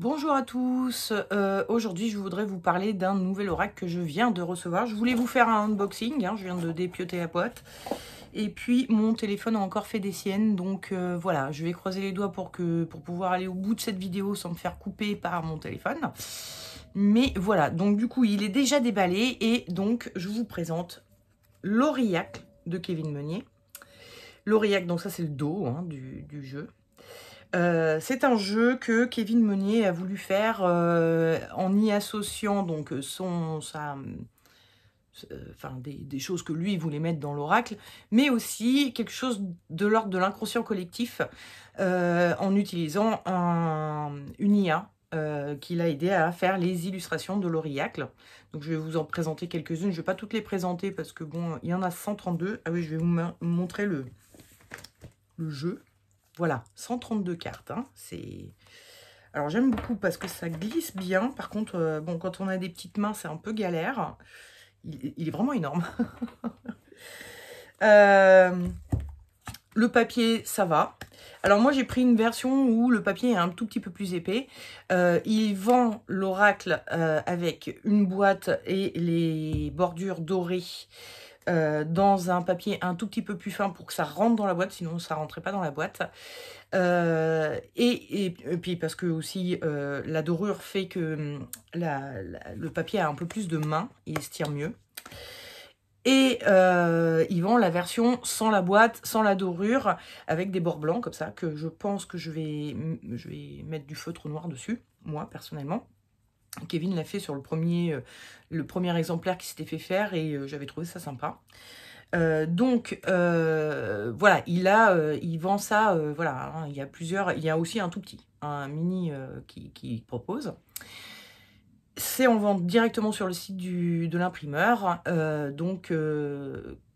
Bonjour à tous, euh, aujourd'hui je voudrais vous parler d'un nouvel oracle que je viens de recevoir. Je voulais vous faire un unboxing, hein, je viens de dépioter la pote. Et puis mon téléphone a encore fait des siennes, donc euh, voilà, je vais croiser les doigts pour, que, pour pouvoir aller au bout de cette vidéo sans me faire couper par mon téléphone. Mais voilà, donc du coup il est déjà déballé et donc je vous présente l'Aurillac de Kevin Meunier. L'Aurillac, donc ça c'est le dos hein, du, du jeu. Euh, c'est un jeu que Kevin Meunier a voulu faire euh, en y associant donc euh, son, enfin, des, choses que lui voulait mettre dans l'oracle, mais aussi quelque chose de l'ordre de l'inconscient collectif en utilisant une IA qui l'a aidé à faire les illustrations de l'Oriacle. Donc je vais vous en présenter quelques-unes, je ne vais pas toutes les présenter parce que bon, il y en a 132. Ah oui, je vais vous montrer le jeu. Voilà, 132 cartes. Hein, c'est... Alors, j'aime beaucoup parce que ça glisse bien. Par contre, euh, bon, quand on a des petites mains, c'est un peu galère. Il, est vraiment énorme. Euh, le papier, ça va. Alors, moi, j'ai pris une version où le papier est un tout petit peu plus épais. Euh, il vend l'oracle avec une boîte et les bordures dorées euh, dans un papier un tout petit peu plus fin pour que ça rentre dans la boîte, sinon ça rentrait pas dans la boîte. Euh, et, puis parce que aussi euh, la dorure fait que hum, le papier a un peu plus de main, il se tire mieux. Et ils vendent la version sans la boîte, sans la dorure, avec des bords blancs comme ça, que je pense que je vais, je vais mettre du feutre noir dessus, moi personnellement. Kevin l'a fait sur le premier, euh, le premier exemplaire qui s'était fait faire et euh, j'avais trouvé ça sympa. Euh, donc voilà, il a, il vend ça, voilà, hein, il y a plusieurs, il y a aussi un tout petit, un mini qui, propose. C'est en vente directement sur le site de l'imprimeur, donc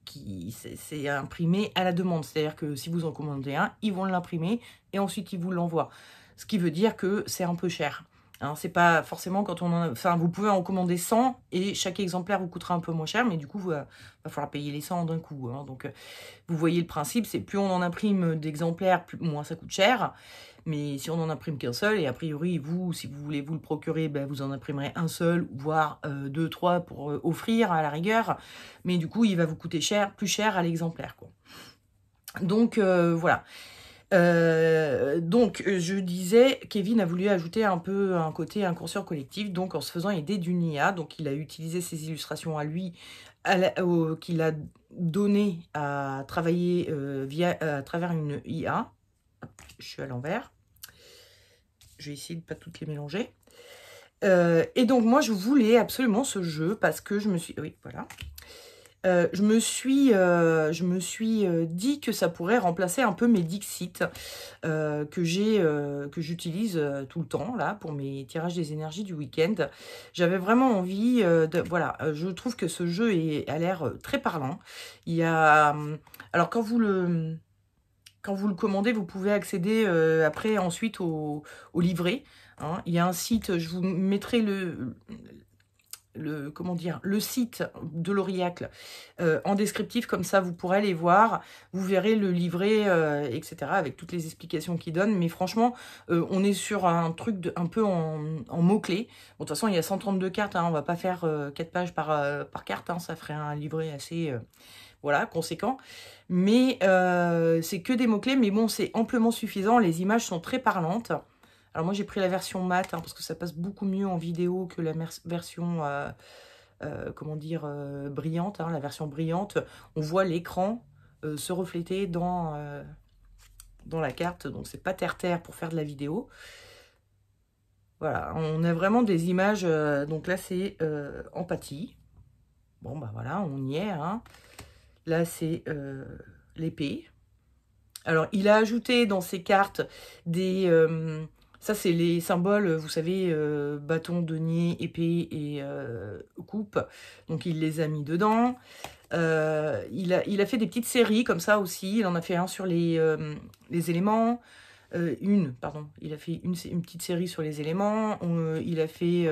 qui c'est imprimé à la demande, c'est-à-dire que si vous en commandez un, ils vont l'imprimer et ensuite ils vous l'envoient, ce qui veut dire que c'est un peu cher. Hein, c'est pas forcément quand on en Enfin, vous pouvez en commander 100 et chaque exemplaire vous coûtera un peu moins cher, mais du coup, il euh, va, falloir payer les 100 d'un coup. Hein. Donc, euh, vous voyez le principe, c'est plus on en imprime d'exemplaires, plus, moins ça coûte cher. Mais si on en imprime qu'un seul, et a priori, vous, si vous voulez vous le procurer, ben, vous en imprimerez un seul, voire euh, deux, trois pour offrir à la rigueur. Mais du coup, il va vous coûter cher, plus cher à l'exemplaire. Donc, Voilà. Euh, donc, je disais, Kevin a voulu ajouter un peu un côté un curseur collectif, donc en se faisant aider d'une IA. Donc, il a utilisé ses illustrations à lui, qu'il a donné à travailler euh, via, à travers une IA. Je suis à l'envers. Je vais essayer de ne pas toutes les mélanger. Euh, et donc, moi, je voulais absolument ce jeu parce que je me suis... Oui, voilà. Euh, je me suis, euh, je me suis euh, dit que ça pourrait remplacer un peu mes Dixit que j'ai, que j'utilise tout le temps là pour mes tirages des énergies du week-end. J'avais vraiment envie de, voilà, je trouve que ce jeu est, a l'air très parlant. Il y a, alors quand vous le quand vous le commandez, vous pouvez accéder après ensuite au, livret. Hein. Il y a un site, je vous mettrai le, le, comment dire, le site de l'Oriacle euh, en descriptif, comme ça vous pourrez les voir, vous verrez le livret, euh, etc., avec toutes les explications qu'il donne. Mais franchement, euh, on est sur un truc un peu en, mots-clés. de toute façon, il y a 132 cartes, on hein, on va pas faire 4 pages par, par carte, hein, ça ferait un livret assez voilà, conséquent. Mais c'est que des mots-clés, mais bon, c'est amplement suffisant, les images sont très parlantes. Alors moi j'ai pris la version mat hein, parce que ça passe beaucoup mieux en vidéo que la version euh, euh, comment dire euh, brillante. Hein, la version brillante, on voit l'écran se refléter dans, dans la carte, donc c'est pas terre-terre pour faire de la vidéo. Voilà, on a vraiment des images, donc là c'est empathie. Bon bah voilà, on y est. Hein. Là c'est l'épée. Alors il a ajouté dans ses cartes des ça, c'est les symboles, vous savez, euh, bâton, denier, épée et euh, coupe. Donc, il les a mis dedans. Euh, il, a, fait des petites séries comme ça aussi. Il en a fait un sur les, éléments. une, pardon. Il a fait une, petite série sur les éléments. il a fait,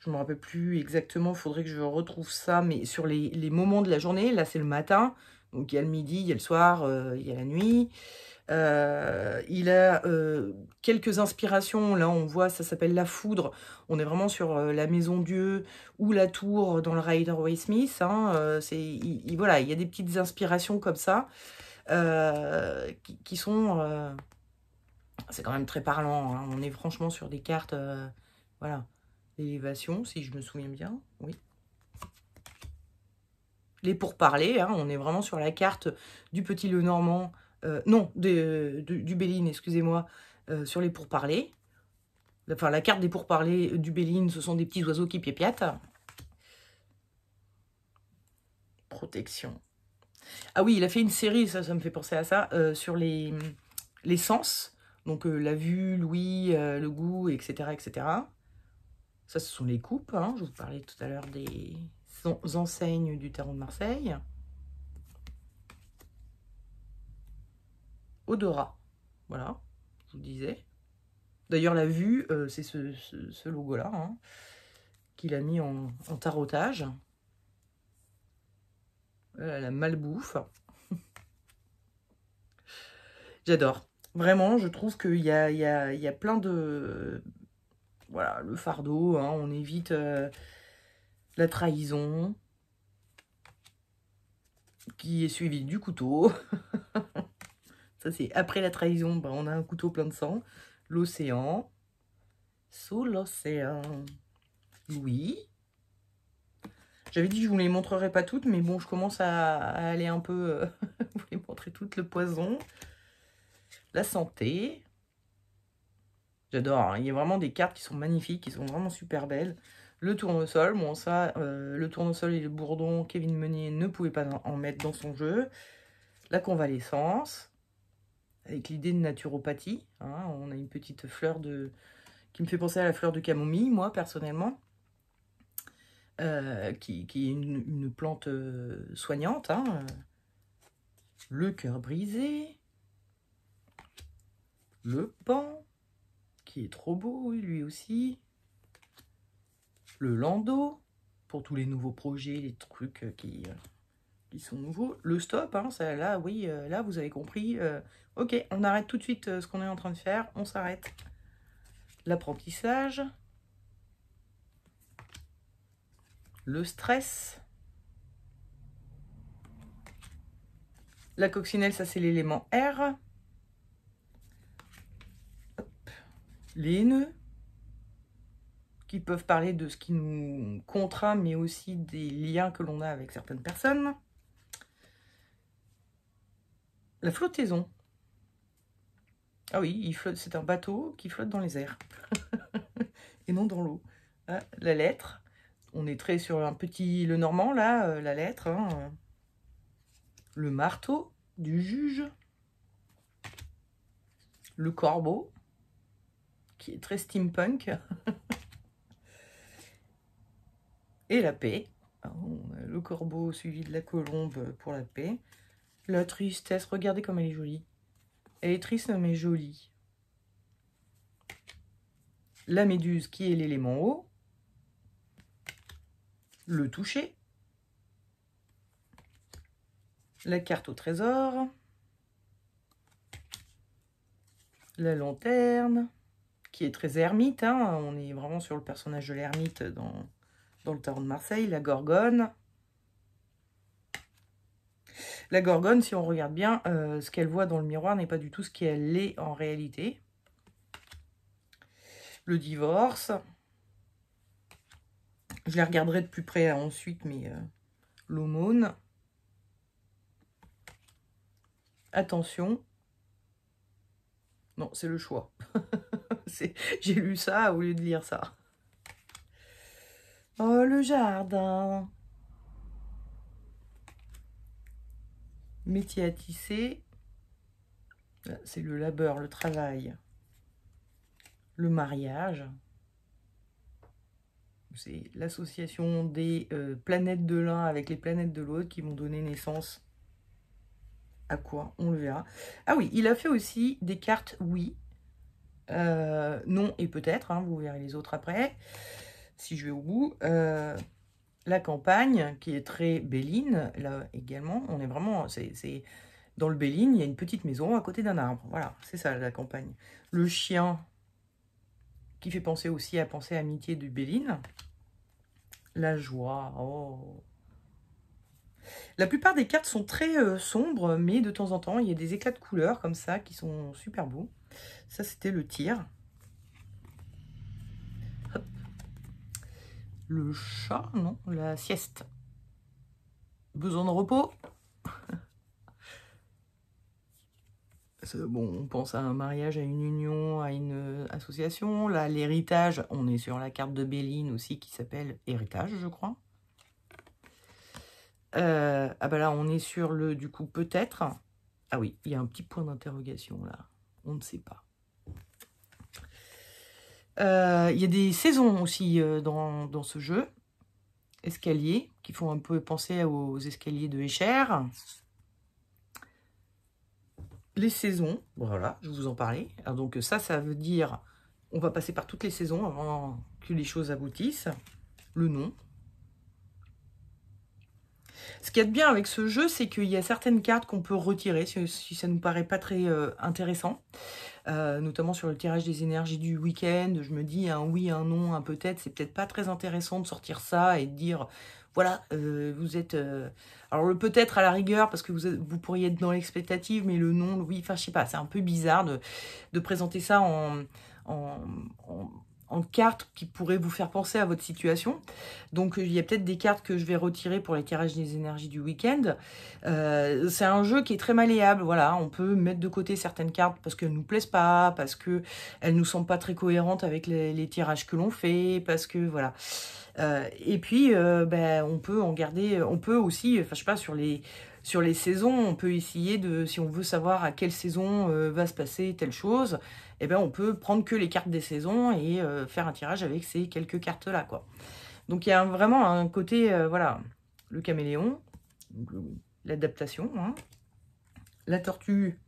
je ne me rappelle plus exactement, il faudrait que je retrouve ça, mais sur les, les moments de la journée. Là, c'est le matin. Donc, il y a le midi, il y a le soir, il y a la nuit. Euh, il a euh, quelques inspirations. Là, on voit, ça s'appelle La Foudre. On est vraiment sur euh, la Maison Dieu ou la Tour dans le Rider way smith hein. c'est, il, voilà, il y a des petites inspirations comme ça qui, sont... c'est quand même très parlant. Hein. On est franchement sur des cartes... voilà. L'élévation, si je me souviens bien. Oui, les pourparlers. Hein, on est vraiment sur la carte du petit Le Normand euh, non, du Béline, excusez-moi, euh, sur les pourparlers. Enfin, la carte des pourparlers du Béline, ce sont des petits oiseaux qui piépiatent. Protection. Ah oui, il a fait une série, ça, me fait penser à ça, euh, sur les, sens. Donc la vue, l'ouïe, le goût, etc., etc. Ça, ce sont les coupes. Hein. Je vous parlais tout à l'heure des enseignes du terrain de Marseille. odorat. Voilà, je vous disais. D'ailleurs, la vue, euh, c'est ce, logo-là hein, qu'il a mis en, tarotage. la malbouffe. J'adore. Vraiment, je trouve qu'il y a, plein de... Voilà, le fardeau, hein. on évite euh, la trahison qui est suivie du couteau. c'est après la trahison, ben, on a un couteau plein de sang. L'océan. Sous l'océan. Oui. J'avais dit que je ne vous les montrerai pas toutes, mais bon, je commence à, aller un peu... Euh, vous les montrer toutes, le poison. La santé. J'adore, hein. il y a vraiment des cartes qui sont magnifiques, qui sont vraiment super belles. Le tournesol, bon ça, euh, le tournesol et le bourdon, Kevin Meunier ne pouvait pas en mettre dans son jeu. La convalescence, avec l'idée de naturopathie. Hein. On a une petite fleur de qui me fait penser à la fleur de camomille, moi, personnellement, euh, qui, est une, plante euh, soignante. Hein. Le cœur brisé, le pan, qui est trop beau, lui aussi, le landau, pour tous les nouveaux projets, les trucs euh, qui ils sont nouveaux. Le stop, hein, ça, là, oui, euh, là, vous avez compris. Euh, ok, on arrête tout de suite euh, ce qu'on est en train de faire. On s'arrête. L'apprentissage. Le stress. La coccinelle, ça, c'est l'élément R. Les nœuds qui peuvent parler de ce qui nous contraint, mais aussi des liens que l'on a avec certaines personnes. La flottaison. Ah oui, il flotte. c'est un bateau qui flotte dans les airs et non dans l'eau. Ah, la lettre. On est très sur un petit le normand là, euh, la lettre. Hein. Le marteau du juge. Le corbeau qui est très steampunk. et la paix. Ah, le corbeau suivi de la colombe pour la paix. La tristesse, regardez comme elle est jolie. Elle est triste mais jolie. La méduse qui est l'élément haut. Le toucher. La carte au trésor. La lanterne, qui est très ermite. Hein. On est vraiment sur le personnage de l'ermite dans, dans le tarot de Marseille. La gorgone. La gorgone, si on regarde bien, euh, ce qu'elle voit dans le miroir n'est pas du tout ce qu'elle est en réalité. Le divorce. Je la regarderai de plus près ensuite, mais euh, l'aumône. Attention. Non, c'est le choix. J'ai lu ça au lieu de lire ça. Oh, le jardin. métier à tisser, c'est le labeur, le travail, le mariage. C'est l'association des euh, planètes de l'un avec les planètes de l'autre qui vont donner naissance à quoi On le verra. Ah oui, il a fait aussi des cartes oui, euh, non et peut-être. Hein, vous verrez les autres après, si je vais au bout. Euh, la campagne qui est très béline, là également, on est vraiment... c'est Dans le béline, il y a une petite maison à côté d'un arbre. Voilà, c'est ça la campagne. Le chien, qui fait penser aussi à penser à amitié du béline. La joie, oh la plupart des cartes sont très euh, sombres, mais de temps en temps, il y a des éclats de couleurs comme ça qui sont super beaux. Ça, c'était le tir. le chat, non, la sieste. Besoin de repos Bon, on pense à un mariage, à une union, à une euh, association. Là, l'héritage, on est sur la carte de Béline aussi qui s'appelle héritage, je crois. Euh, ah bah là, on est sur le, du coup, peut-être. Ah oui, il y a un petit point d'interrogation là. On ne sait pas. Euh, il y a des saisons aussi euh, dans, ce jeu. Escaliers, qui font un peu penser aux escaliers de Escher. Les saisons, voilà, je vous en parlais. Ah, donc ça, ça veut dire, on va passer par toutes les saisons avant que les choses aboutissent. Le nom. Ce qu'il y a de bien avec ce jeu, c'est qu'il y a certaines cartes qu'on peut retirer si, ça ne nous paraît pas très euh, intéressant. Euh, notamment sur le tirage des énergies du week-end. Je me dis un oui, un non, un peut-être. C'est peut-être pas très intéressant de sortir ça et de dire voilà, euh, vous êtes. Euh, alors, le peut-être à la rigueur, parce que vous, pourriez être dans l'expectative, mais le non, le oui, enfin, je sais pas, c'est un peu bizarre de, présenter ça en en cartes qui pourraient vous faire penser à votre situation. Donc euh, il y a peut-être des cartes que je vais retirer pour les tirages des énergies du week-end. Euh, c'est un jeu qui est très malléable. Voilà, on peut mettre de côté certaines cartes parce qu'elles ne nous plaisent pas, parce qu'elles ne nous semblent pas très cohérentes avec les, tirages que l'on fait, parce que voilà. Euh, et puis ben, on peut en garder, on peut aussi, enfin je sais pas sur les sur les saisons, on peut essayer de, si on veut savoir à quelle saison euh, va se passer telle chose, eh ben on peut prendre que les cartes des saisons et euh, faire un tirage avec ces quelques cartes là, Donc il y a vraiment un côté, euh, voilà, le caméléon, l'adaptation, hein. la tortue,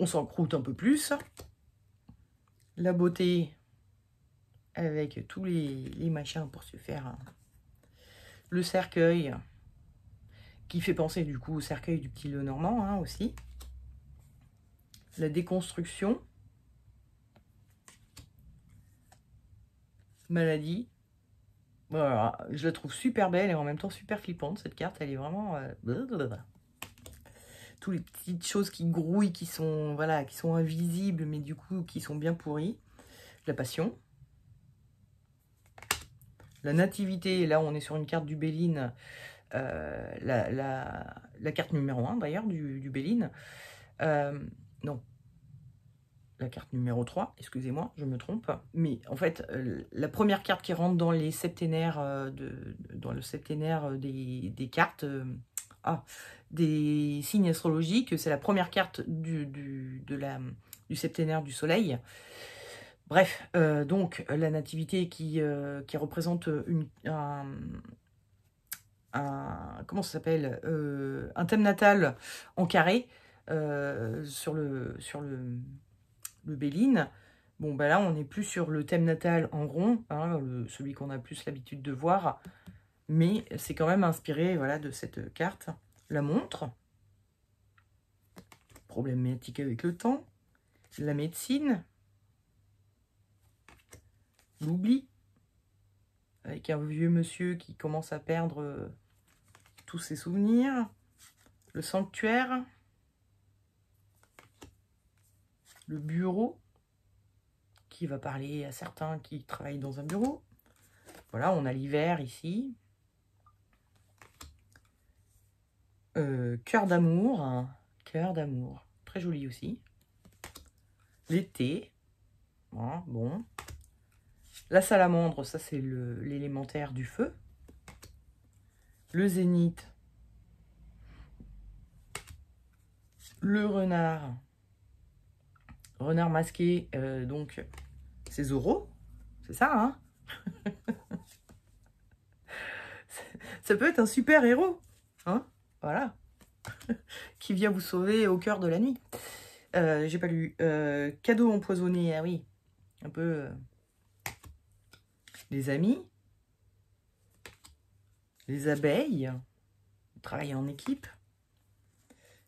on s'en croûte un peu plus, la beauté avec tous les, machins pour se faire, hein. le cercueil, qui fait penser du coup au cercueil du petit le normand hein, aussi. La déconstruction, maladie. Voilà, je la trouve super belle et en même temps super flippante cette carte, elle est vraiment euh, toutes les petites choses qui grouillent, qui sont voilà, qui sont invisibles mais du coup qui sont bien pourries. La passion, la nativité, là on est sur une carte du Béline euh, la, la, carte numéro 1 d'ailleurs du, du Béline. non, euh, la carte numéro 3, excusez-moi, je me trompe. Mais en fait, euh, la première carte qui rentre dans les septénaires, dans le septénaire des, cartes, ah, des signes astrologiques, c'est la première carte du, du, de la, du septénaire du Soleil. Bref, donc la nativité qui, qui représente une, un, comment ça s'appelle euh, un thème natal en carré euh, sur le sur le, le Béline. Bon bah là on n'est plus sur le thème natal en rond, hein, celui qu'on a plus l'habitude de voir, mais c'est quand même inspiré voilà de cette carte. La montre, problématique avec le temps, la médecine, l'oubli, avec un vieux monsieur qui commence à perdre euh, tous ses souvenirs. Le sanctuaire. Le bureau, qui va parler à certains qui travaillent dans un bureau. Voilà, on a l'hiver ici. Euh, cœur d'amour, hein. cœur d'amour, très joli aussi. L'été, hein, bon. La salamandre, ça c'est l'élémentaire du feu. Le zénith. Le renard. Renard masqué, euh, donc c'est Zoro. C'est ça, hein Ça peut être un super héros, hein Voilà. Qui vient vous sauver au cœur de la nuit. Euh, j'ai pas lu. Euh, cadeau empoisonné, ah oui. Un peu les amis, les abeilles, le travail en équipe,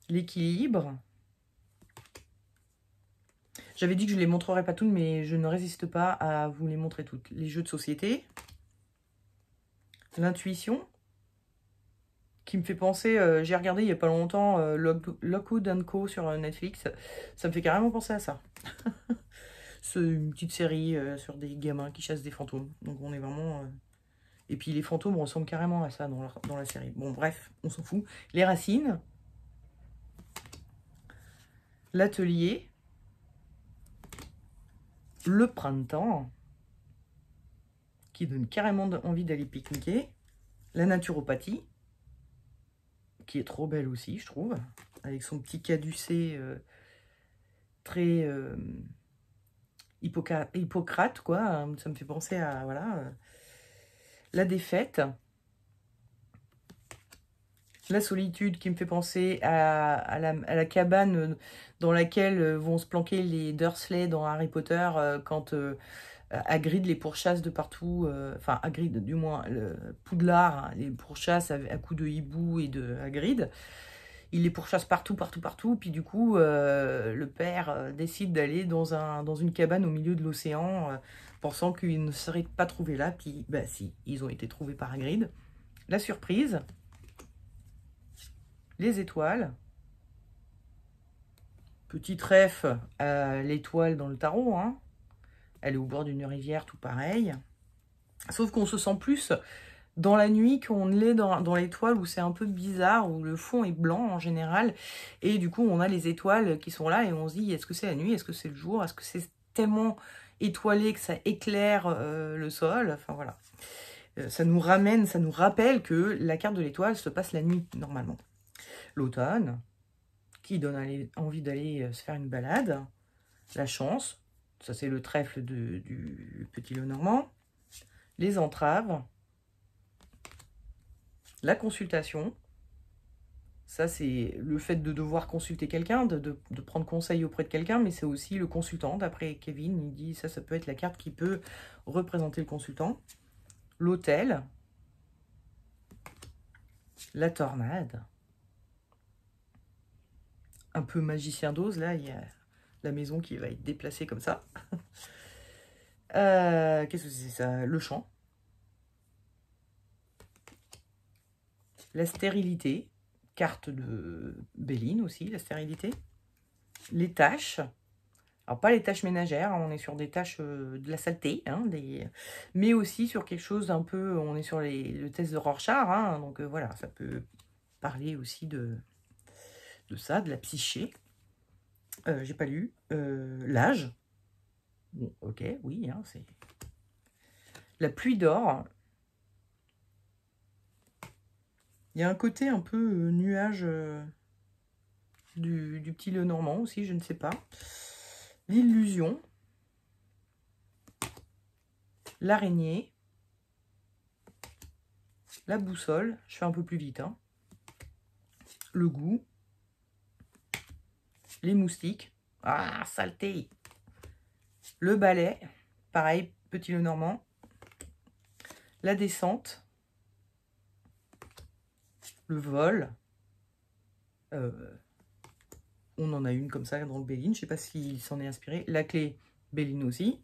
l'équilibre. J'avais dit que je ne les montrerai pas toutes, mais je ne résiste pas à vous les montrer toutes. Les jeux de société, l'intuition, qui me fait penser, euh, j'ai regardé il n'y a pas longtemps euh, Lockwood Co sur euh, Netflix, ça me fait carrément penser à ça. C'est une petite série euh, sur des gamins qui chassent des fantômes. Donc on est vraiment... Euh, et puis les fantômes ressemblent carrément à ça dans la, série. Bon, bref, on s'en fout. Les racines. L'atelier. Le printemps. Qui donne carrément envie d'aller pique-niquer. La naturopathie. Qui est trop belle aussi, je trouve. Avec son petit caducé euh, très... Hippocrate, quoi. Euh, ça me fait penser à, voilà, euh, la défaite. La solitude qui me fait penser à, la, cabane euh, dans laquelle vont se planquer les Dursley dans Harry Potter quand Hagrid les pourchasse de partout. enfin, Hagrid, du moins, le Poudlard hein, les pourchasse à, à coups de hibou et de Hagrid il les pourchasse partout, partout, partout. Puis du coup, euh, le père euh, décide d'aller dans, un, dans une cabane au milieu de l'océan, euh, pensant qu'ils ne seraient pas trouvés là. Puis, bah si, ils ont été trouvés par grid. La surprise, les étoiles. Petit ref à l'étoile dans le tarot. Hein. Elle est au bord d'une rivière, tout pareil. Sauf qu'on se sent plus dans la nuit qu'on on l'est dans, l'étoile où c'est un peu bizarre, où le fond est blanc en général. Et du coup, on a les étoiles qui sont là et on se dit, est-ce que c'est la nuit Est-ce que c'est le jour Est-ce que c'est tellement étoilé que ça éclaire euh, le sol Enfin voilà. Euh, ça nous ramène, ça nous rappelle que la carte de l'étoile se passe la nuit, normalement. L'automne, qui donne envie d'aller euh, se faire une balade. La chance, ça c'est le trèfle du petit le normand. Les entraves, la consultation, ça c'est le fait de devoir consulter quelqu'un, de, prendre conseil auprès de quelqu'un, mais c'est aussi le consultant. D'après Kevin, il dit ça, ça peut être la carte qui peut représenter le consultant. L'hôtel, la tornade, un peu magicien d'ose, là il y a la maison qui va être déplacée comme ça. Euh, qu'est-ce que c'est ça Le champ. la stérilité, carte de Béline aussi, la stérilité, les tâches, alors pas les tâches ménagères, hein, on est sur des tâches euh, de la saleté, hein, mais aussi sur quelque chose d'un peu, on est sur les, le test de Rorschach, hein, donc euh, voilà, ça peut parler aussi de, de ça, de la psyché. Euh, j'ai pas lu. L'âge. Bon, ok, oui, hein, c'est... La pluie d'or, Il y a un côté un peu euh, nuage euh, du, petit Le Normand aussi, je ne sais pas. L'illusion. L'araignée. La boussole. Je fais un peu plus vite. Hein. Le goût. Les moustiques. Ah, saleté Le balai. Pareil, petit Le Normand. La descente le vol. Euh, on en a une comme ça dans le Béline. Je sais pas s'il s'en est inspiré. La clé Béline aussi.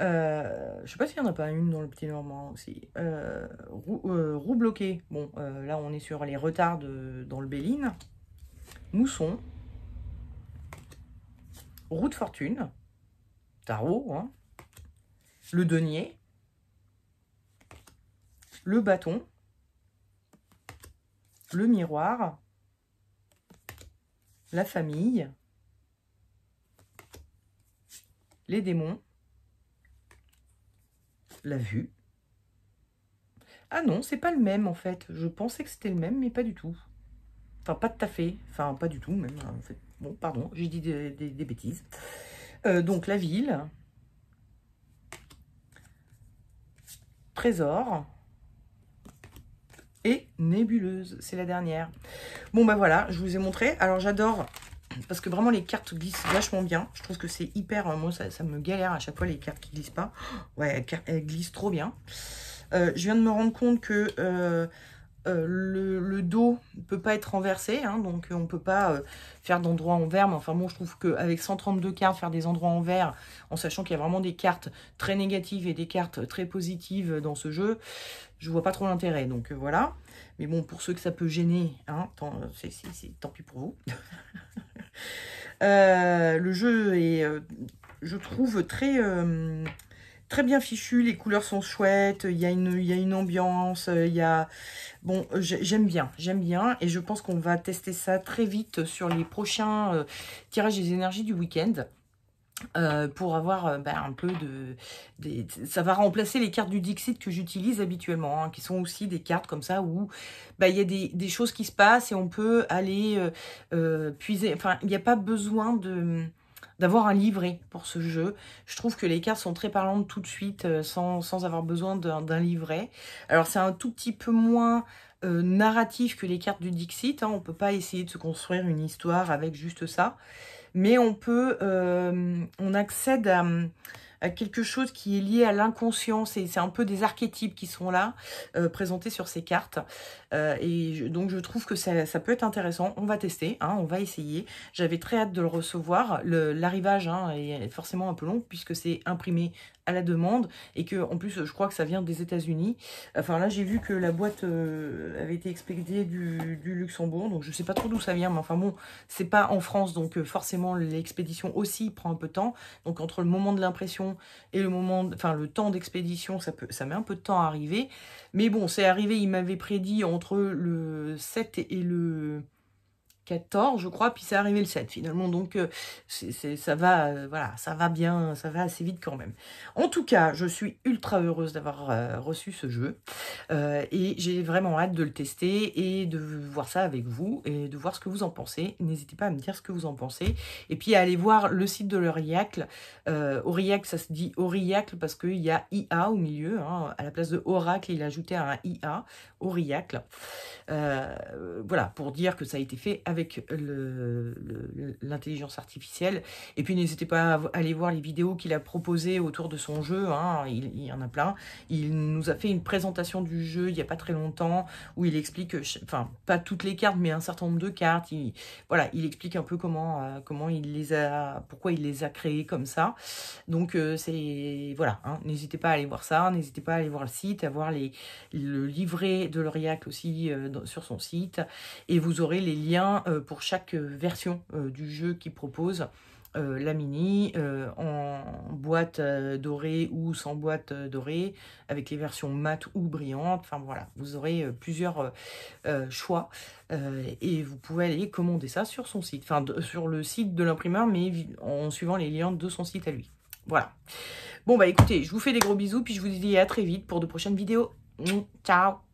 Euh, je sais pas s'il n'y en a pas une dans le Petit Normand aussi. Euh, roue, bloquée. Bon, là, on est sur les retards dans le Béline. Mousson. Roue de fortune. Tarot. Hein. Le denier. Le bâton le miroir, la famille, les démons, la vue. Ah non, c'est pas le même en fait. Je pensais que c'était le même, mais pas du tout. Enfin, pas tout à fait. Enfin, pas du tout même. Bon, pardon, j'ai dit des, bêtises. Euh, donc, la ville. Trésor et nébuleuse. C'est la dernière. Bon, ben voilà, je vous ai montré. Alors, j'adore, parce que vraiment, les cartes glissent vachement bien. Je trouve que c'est hyper... Euh, moi, ça, me galère à chaque fois, les cartes qui glissent pas. Ouais, elles, glissent trop bien. Euh, je viens de me rendre compte que... Euh, euh, le, dos ne peut pas être renversé, hein, donc euh, on ne peut pas euh, faire d'endroits en vert. Mais enfin bon, je trouve qu'avec 132 cartes, faire des endroits envers, en sachant qu'il y a vraiment des cartes très négatives et des cartes très positives dans ce jeu, je vois pas trop l'intérêt. Donc voilà. Mais bon, pour ceux que ça peut gêner, hein, tant pis pour vous. le jeu est, je trouve, très très bien fichu, les couleurs sont chouettes, il y a une, il y une ambiance, euh, il y a... Bon, j'aime bien, j'aime bien, et je pense qu'on va tester ça très vite sur les prochains euh, tirages des énergies du week-end. Euh, pour avoir ben, un peu de, Ça va remplacer les cartes du Dixit que j'utilise habituellement, hein, qui sont aussi des cartes comme ça où ben, il y a des, choses qui se passent et on peut aller puiser... Enfin, il n'y a pas besoin de d'avoir un livret pour ce jeu. Je trouve que les cartes sont très parlantes tout de suite euh, sans, sans avoir besoin d'un livret. Alors c'est un tout petit peu moins euh, narratif que les cartes du Dixit. Hein. On ne peut pas essayer de se construire une histoire avec juste ça. Mais on peut, euh, on accède à, quelque chose qui est lié à l'inconscient. C'est un peu des archétypes qui sont là, euh, présentés sur ces cartes. Euh, et donc, je trouve que ça, peut être intéressant. On va tester, hein, on va essayer. J'avais très hâte de le recevoir. L'arrivage hein, est forcément un peu long, puisque c'est imprimé à la demande et que en plus je crois que ça vient des États-Unis. Enfin là j'ai vu que la boîte euh, avait été expédiée du, Luxembourg, donc je sais pas trop d'où ça vient, mais enfin bon, c'est pas en France, donc euh, forcément l'expédition aussi prend un peu de temps. Donc entre le moment de l'impression et le moment, enfin le temps d'expédition, ça peut, ça met un peu de temps à arriver. Mais bon, c'est arrivé, il m'avait prédit entre le 7 et le 14, je crois, puis c'est arrivé le 7 finalement. Donc euh, c'est ça va, euh, voilà, ça va bien, ça va assez vite quand même. En tout cas, je suis ultra heureuse d'avoir euh, reçu ce jeu et j'ai vraiment hâte de le tester et de voir ça avec vous et de voir ce que vous en pensez. N'hésitez pas à me dire ce que vous en pensez et puis allez voir le site de l'Oriacle. Oriacle, ça se dit Oriacle parce qu'il y a IA au milieu, hein. à la place de Oracle, il a ajouté un IA, Oriacle. voilà, pour dire que ça a été fait avec euh, l'intelligence artificielle. Et puis n'hésitez pas à aller voir les vidéos qu'il a proposées autour de son jeu, hein. il, y en a plein. Il nous a fait une présentation du jeu il n'y a pas très longtemps, où il explique, euh, enfin pas toutes les cartes, mais un certain nombre de cartes. Il, voilà, il explique un peu comment, euh, comment il les a, pourquoi il les a créées comme ça. Donc c'est, voilà, hein. n'hésitez pas à aller voir ça, n'hésitez pas à aller voir le site, à voir les, le livret de l'Oriac aussi sur son site. Et vous aurez les liens euh, pour chaque euh, version euh, du jeu qui propose la mini en boîte dorée ou sans boîte dorée, avec les versions mat ou brillantes. Enfin voilà, vous aurez plusieurs choix et vous pouvez aller commander ça sur son site, enfin sur le site de l'imprimeur, mais en suivant les liens de son site à lui. Voilà. Bon bah écoutez, je vous fais des gros bisous, puis je vous dis à très vite pour de prochaines vidéos. Ciao